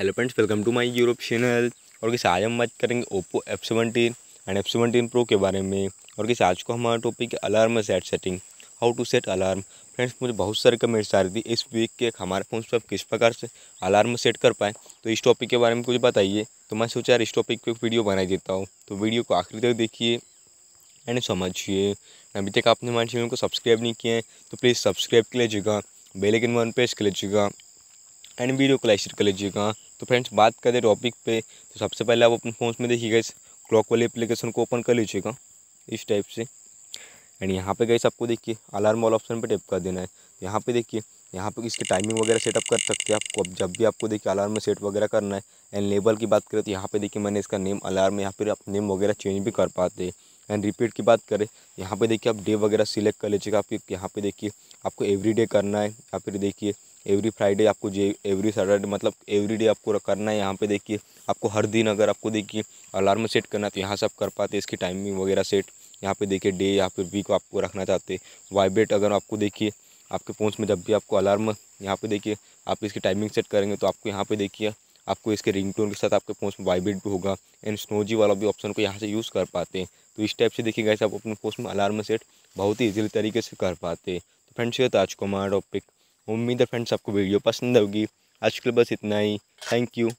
hello friends welcome to my Europe channel और किस आज हम बात करेंगे Oppo F seventeen and F seventeen pro के बारे में और किस आज को हमारा topic alarm set setting how to set alarm friends मुझे बहुत सारे कमेंट्स आ रही थी इस वीक के हमारे फोन पर किस प्रकार से अलार्म सेट कर पाए तो इस टॉपिक के बारे में कुछ बताइए तो मैं सोचा यार इस टॉपिक पर वीडियो बनाई देता हूँ तो वीडियो को आखिर तक देखिए एंड समझिए अभी तक आपने हमारे चैनल को सब्सक्राइब नहीं किया है तो प्लीज़ सब्सक्राइब कर लीजिएगा बेल आइकन वन प्रेस कर लीजिएगा एंड वीडियो को कर लीजिएगा तो फ्रेंड्स बात करें टॉपिक पे तो सबसे पहले आप अपने फ़ोन में देखिएगा इस क्लॉक वाले एप्लीकेशन को ओपन कर लीजिएगा इस टाइप से एंड यहाँ पे गए आपको देखिए अलार्म वाला ऑप्शन पे टैप कर देना है यहाँ पे देखिए यहाँ पे इसकी टाइमिंग वगैरह सेटअप कर सकते हैं आपको जब भी आपको देखिए अलार्म में सेट वगैरह करना है एंड लेबल की बात करें तो यहाँ पे देखिए मैंने इसका नेम अलार्म यहाँ पर आप नेम वगैरह चेंज भी कर पाते हैं एंड रिपीट की बात करें यहाँ पे देखिए आप डे वगैरह सिलेक्ट कर लीजिएगा आप यहाँ पे देखिए आपको एवरी डे करना है या फिर देखिए एवरी फ्राइडे आपको जे एवरी सैटरडे मतलब एवरी डे आपको करना है यहाँ पे देखिए आपको हर दिन अगर आपको देखिए अलार्म सेट करना है तो यहाँ से आप कर पाते हैं इसकी टाइमिंग वगैरह सेट यहाँ पे देखिए डे या फिर वीक आपको रखना चाहते वाइब्रेट अगर आपको देखिए आपके फ़ोन में जब भी आपको अलार्म यहाँ पे देखिए आप इसकी टाइमिंग सेट करेंगे तो आपको यहाँ पे देखिए आपको इसके रिंगटोन के साथ आपके फ़ोन में वाइब्रेट भी होगा एंड स्नोजी वाला भी ऑप्शन को यहाँ से यूज़ कर पाते हैं तो इस टाइप से देखिएगा आप अपने फ़ोन में अलार्म सेट बहुत ही ईजिली तरीके से कर पाते हैं तो फ्रेंड्स ये था आज को हमारा टॉपिक उम्मीद है फ्रेंड्स आपको वीडियो पसंद होगी आज के लिए बस इतना ही थैंक यू